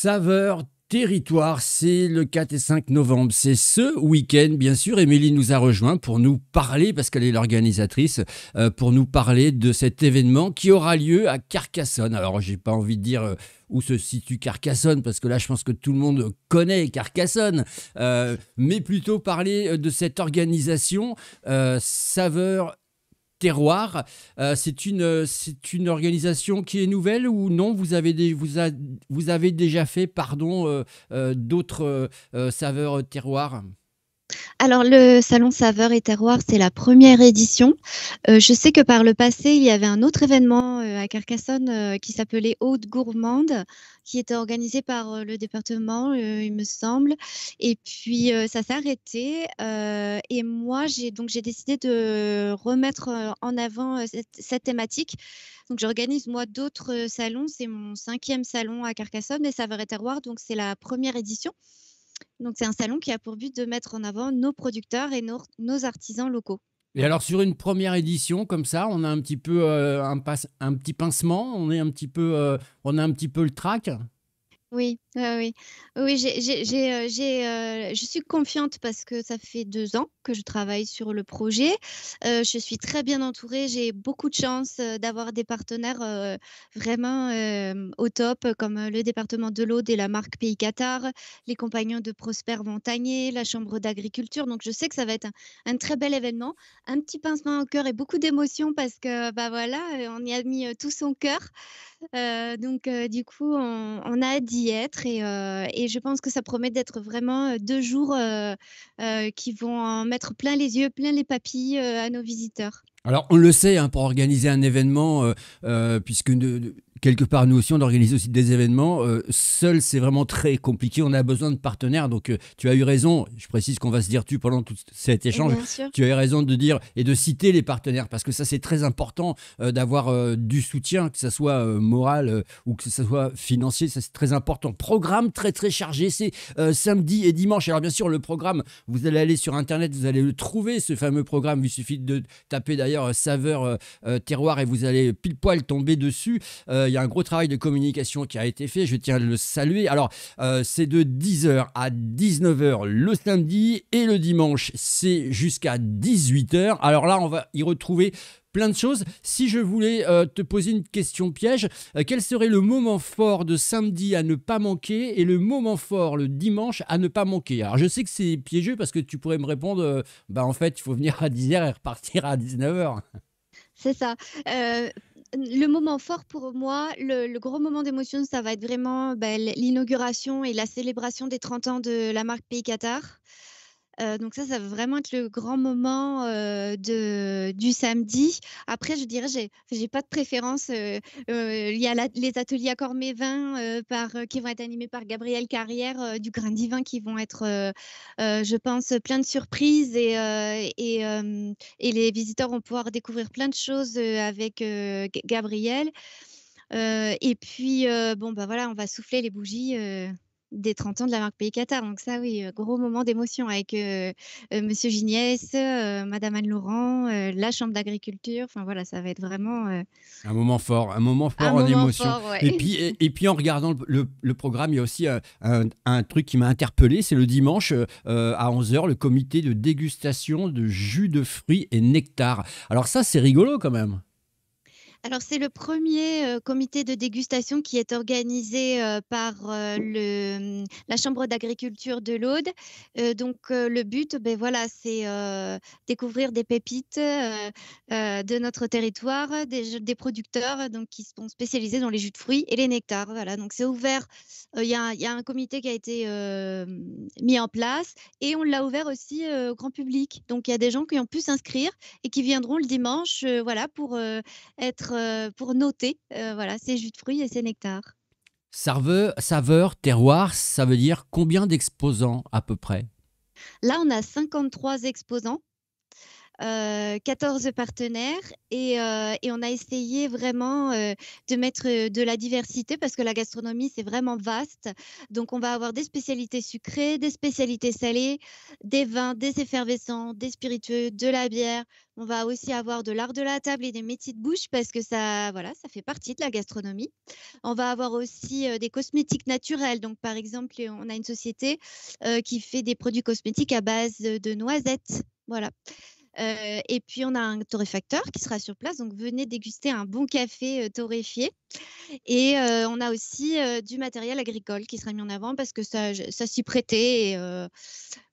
Saveur Territoire, c'est le 4 et 5 novembre. C'est ce week-end, bien sûr. Émilie nous a rejoint pour nous parler, parce qu'elle est l'organisatrice, euh, pour nous parler de cet événement qui aura lieu à Carcassonne. Alors, j'ai pas envie de dire. Euh, où se situe Carcassonne, parce que là, je pense que tout le monde connaît Carcassonne, euh, mais plutôt parler de cette organisation Saveur terroir. Euh, c'est une, euh, c'est une organisation qui est nouvelle ou non vous avez, vous, avez déjà fait pardon, euh, d'autres saveurs terroir alors le Salon Saveur et Terroir, c'est la première édition. Euh, je sais que par le passé, il y avait un autre événement euh, à Carcassonne euh, qui s'appelait Haute Gourmande, qui était organisé par le département, il me semble. Et puis ça s'est arrêté. et moi, j'ai donc décidé de remettre en avant cette, thématique. Donc j'organise moi d'autres salons. C'est mon cinquième salon à Carcassonne, et Saveurs et Terroirs. Donc c'est la première édition. Donc c'est un salon qui a pour but de mettre en avant nos producteurs et nos, artisans locaux. Et alors sur une première édition comme ça, on a un petit peu euh, un, petit pincement, on est un petit peu, euh, on a un petit peu le trac. Oui, ah oui, oui euh, euh, je suis confiante parce que ça fait deux ans que je travaille sur le projet. Euh, je suis très bien entourée. J'ai beaucoup de chance d'avoir des partenaires vraiment au top, comme le département de l'Aude et la marque Pays Qatar, les compagnons de Prosper Montagné, la Chambre d'agriculture. Donc, je sais que ça va être un, très bel événement. Un petit pincement au cœur et beaucoup d'émotion parce que, ben voilà, on y a mis tout son cœur. donc, du coup, on, on a d'y être euh, et, je pense que ça promet d'être vraiment euh, deux jours euh, qui vont en mettre plein les yeux, plein les papilles à nos visiteurs. Alors on le sait, hein, pour organiser un événement, puisque quelque part, nous aussi, on organise aussi des événements. Euh, seul, c'est vraiment très compliqué. On a besoin de partenaires. Donc, euh, tu as eu raison. Je précise qu'on va se dire tu pendant tout cet échange. Tu as eu raison de dire et de citer les partenaires parce que ça, c'est très important euh, d'avoir du soutien, que ce soit moral ou que ce soit financier. Ça, c'est très important. Programme très, très chargé. C'est samedi et dimanche. Alors, bien sûr, le programme, vous allez aller sur Internet, vous allez le trouver, ce fameux programme. Il suffit de taper d'ailleurs saveur terroir et vous allez pile poil tomber dessus il y a un gros travail de communication qui a été fait, je tiens à le saluer. Alors, euh, c'est de 10h à 19h le samedi et le dimanche, c'est jusqu'à 18h. Alors là, on va y retrouver plein de choses. Si je voulais euh, te poser une question piège, euh, quel serait le moment fort de samedi à ne pas manquer et le moment fort le dimanche à ne pas manquer Alors je sais que c'est piégeux parce que tu pourrais me répondre, bah en fait il faut venir à 10h et repartir à 19h. C'est ça le moment fort pour moi, le, gros moment d'émotion, ça va être vraiment ben, l'inauguration et la célébration des 30 ans de la marque Pays Qatar. Euh, donc ça, ça va vraiment être le grand moment euh, du samedi. Après, je dirais, j'ai, n'ai pas de préférence. Euh, il y a les ateliers à Cormévin par, qui vont être animés par Gabriel Carrière du Grain Divin qui vont être, je pense, plein de surprises et, les visiteurs vont pouvoir découvrir plein de choses avec Gabriel. et puis, bon, bah voilà, on va souffler les bougies des 30 ans de la marque Pays Qatar. Donc ça, oui, euh, gros moment d'émotion avec M. Euh, euh, Monsieur Gignès, Madame Anne Laurent, la Chambre d'agriculture. Enfin voilà, ça va être vraiment un moment fort, un moment fort en émotion. Et puis et, puis en regardant le, programme, il y a aussi un, un, truc qui m'a interpellé, c'est le dimanche à 11 h le comité de dégustation de jus de fruits et nectar. Alors ça, c'est rigolo quand même. Alors c'est le premier euh, comité de dégustation qui est organisé euh, par euh, le, la Chambre d'agriculture de l'Aude. donc le but, ben, voilà, c'est découvrir des pépites de notre territoire, des, producteurs donc, qui sont spécialisés dans les jus de fruits et les nectars. Voilà, donc c'est ouvert. Il y, y, a un comité qui a été mis en place et on l'a ouvert aussi au grand public. Donc il y a des gens qui ont pu s'inscrire et qui viendront le dimanche voilà, pour être euh, pour, noter euh, voilà, ces jus de fruits et ces nectars. saveur, terroir, ça veut dire combien d'exposants à peu près Là, on a 53 exposants 14 euh, partenaires euh, et, on a essayé vraiment euh, de mettre de la diversité parce que la gastronomie c'est vraiment vaste. Donc on va avoir des spécialités sucrées, des spécialités salées, des vins, des effervescents, des spiritueux, de la bière. On va aussi avoir de l'art de la table et des métiers de bouche parce que ça, voilà, ça fait partie de la gastronomie. On va avoir aussi des cosmétiques naturels. Donc par exemple, on a une société qui fait des produits cosmétiques à base de noisettes. Voilà. Euh, et puis, on a un torréfacteur qui sera sur place. Donc, venez déguster un bon café euh, torréfié. Et euh, on a aussi du matériel agricole qui sera mis en avant parce que ça, s'y prêtait.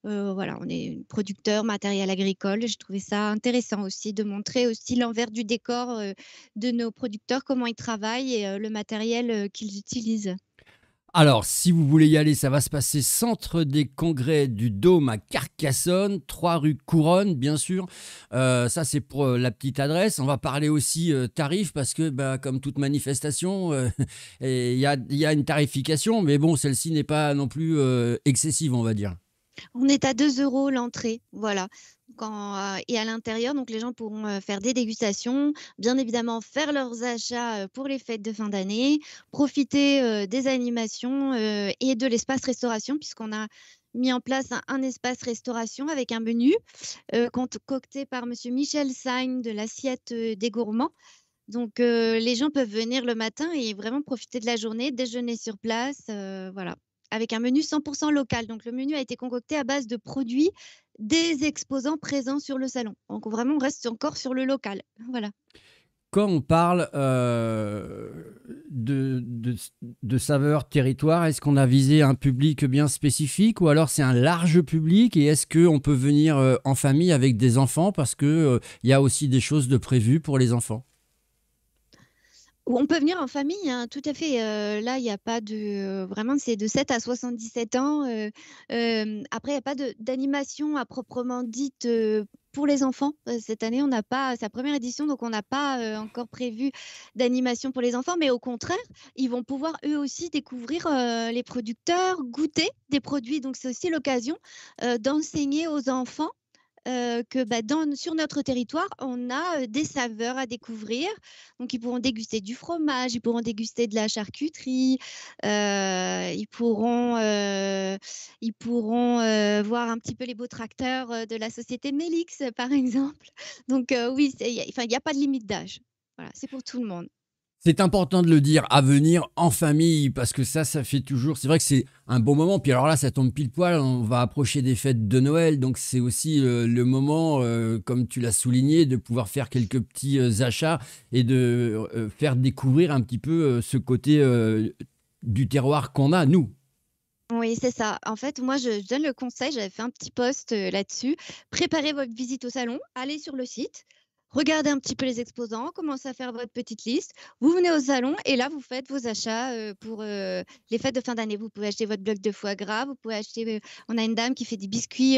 voilà, on est producteur matériel agricole. J'ai trouvé ça intéressant aussi de montrer aussi l'envers du décor de nos producteurs, comment ils travaillent et le matériel qu'ils utilisent. Alors, si vous voulez y aller, ça va se passer centre des congrès du Dôme à Carcassonne, 3 rue Couronne, bien sûr. Euh, ça, c'est pour euh, la petite adresse. On va parler aussi euh, tarifs parce que, bah, comme toute manifestation, il y, a, une tarification, mais bon, celle-ci n'est pas non plus excessive, on va dire. On est à 2 euros l'entrée, voilà. Euh, et à l'intérieur, donc les gens pourront euh, faire des dégustations, bien évidemment faire leurs achats euh, pour les fêtes de fin d'année, profiter des animations et de l'espace restauration, puisqu'on a mis en place un, espace restauration avec un menu concocté par Monsieur Michel Sagne de l'assiette des gourmands. Donc les gens peuvent venir le matin et vraiment profiter de la journée, déjeuner sur place, voilà avec un menu 100% local. Donc le menu a été concocté à base de produits des exposants présents sur le salon. Donc vraiment, on reste encore sur le local. Voilà. Quand on parle euh, de, de, saveur territoire, est-ce qu'on a visé un public bien spécifique ou alors c'est un large public et est-ce qu'on peut venir euh, en famille avec des enfants parce qu'il euh, y a aussi des choses de prévues pour les enfants on peut venir en famille, hein, tout à fait. là, il n'y a pas de. vraiment, c'est de 7 à 77 ans. après, il n'y a pas d'animation à proprement dite pour les enfants. Cette année, on n'a pas sa première édition, donc on n'a pas encore prévu d'animation pour les enfants, mais au contraire, ils vont pouvoir eux aussi découvrir les producteurs, goûter des produits. Donc c'est aussi l'occasion d'enseigner aux enfants euh, que bah, sur notre territoire, on a euh, des saveurs à découvrir. Donc, ils pourront déguster du fromage, ils pourront déguster de la charcuterie, euh, ils pourront, ils pourront voir un petit peu les beaux tracteurs de la société Mélix, par exemple. Donc, oui, il n'y a, a, pas de limite d'âge. Voilà, c'est pour tout le monde. C'est important de le dire à venir en famille parce que ça, ça fait toujours. C'est vrai que c'est un bon moment. Puis alors là, ça tombe pile poil. On va approcher des fêtes de Noël, donc c'est aussi euh, le moment, euh, comme tu l'as souligné, de pouvoir faire quelques petits euh, achats et de faire découvrir un petit peu ce côté du terroir qu'on a nous. Oui, c'est ça. En fait, moi, je, je donne le conseil. J'avais fait un petit post là-dessus. Préparez votre visite au salon. Allez sur le site regardez un petit peu les exposants, commencez à faire votre petite liste. Vous venez au salon et là, vous faites vos achats euh, pour euh, les fêtes de fin d'année. Vous pouvez acheter votre bloc de foie gras, vous pouvez acheter. Euh, on a une dame qui fait des biscuits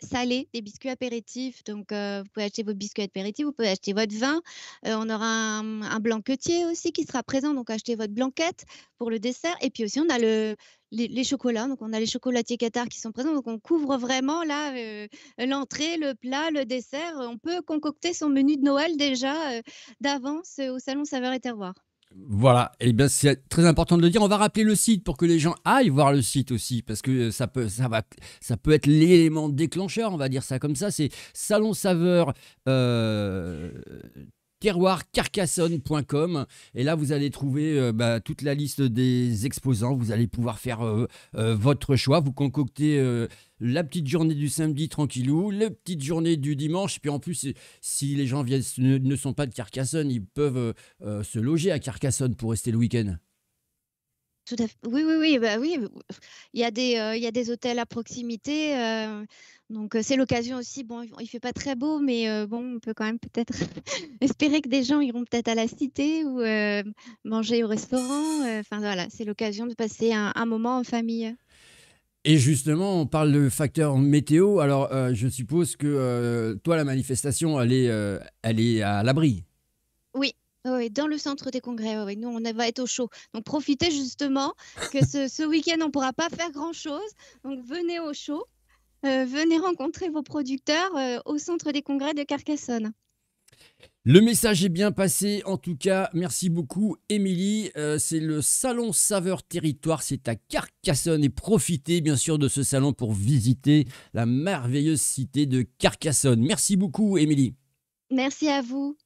salés, des biscuits apéritifs. Donc, vous pouvez acheter vos biscuits apéritifs, vous pouvez acheter votre vin. on aura un, un blanquetier aussi qui sera présent. Donc, achetez votre blanquette pour le dessert. Et puis aussi, on a le, les, chocolats. Donc, on a les chocolatiers Qatar qui sont présents. Donc, on couvre vraiment là euh, l'entrée, le plat, le dessert. On peut concocter son menu de Noël déjà euh, d'avance euh, au Salon Saveur et Terroir. Voilà, et eh bien c'est très important de le dire. On va rappeler le site pour que les gens aillent voir le site aussi, parce que ça peut, ça va, ça peut être l'élément déclencheur, on va dire ça comme ça. C'est salon saveur terroircarcassonne.com. Et là, vous allez trouver euh, bah, toute la liste des exposants. Vous allez pouvoir faire euh, euh, votre choix. Vous concoctez la petite journée du samedi tranquillou, la petite journée du dimanche. Puis en plus, si les gens viennent, ne, sont pas de Carcassonne, ils peuvent se loger à Carcassonne pour rester le week-end. Oui, oui, oui, bah oui. Il y a des, il y a des hôtels à proximité. Donc euh, c'est l'occasion aussi. Bon, il fait pas très beau, mais euh, bon, on peut quand même peut-être espérer que des gens iront peut-être à la cité ou euh, manger au restaurant. Enfin voilà, c'est l'occasion de passer un, moment en famille. Et justement, on parle de facteur météo. Alors, je suppose que toi, la manifestation, elle est, à l'abri. Oui, oui, dans le centre des congrès, oui. nous on va être au chaud. Donc profitez justement que ce, ce week-end on ne pourra pas faire grand-chose. Donc venez au chaud euh, venez rencontrer vos producteurs euh, au centre des congrès de Carcassonne. Le message est bien passé, en tout cas, merci beaucoup Émilie. Euh, c'est le Salon Saveur Territoire, c'est à Carcassonne et profitez bien sûr de ce salon pour visiter la merveilleuse cité de Carcassonne. Merci beaucoup Émilie. Merci à vous.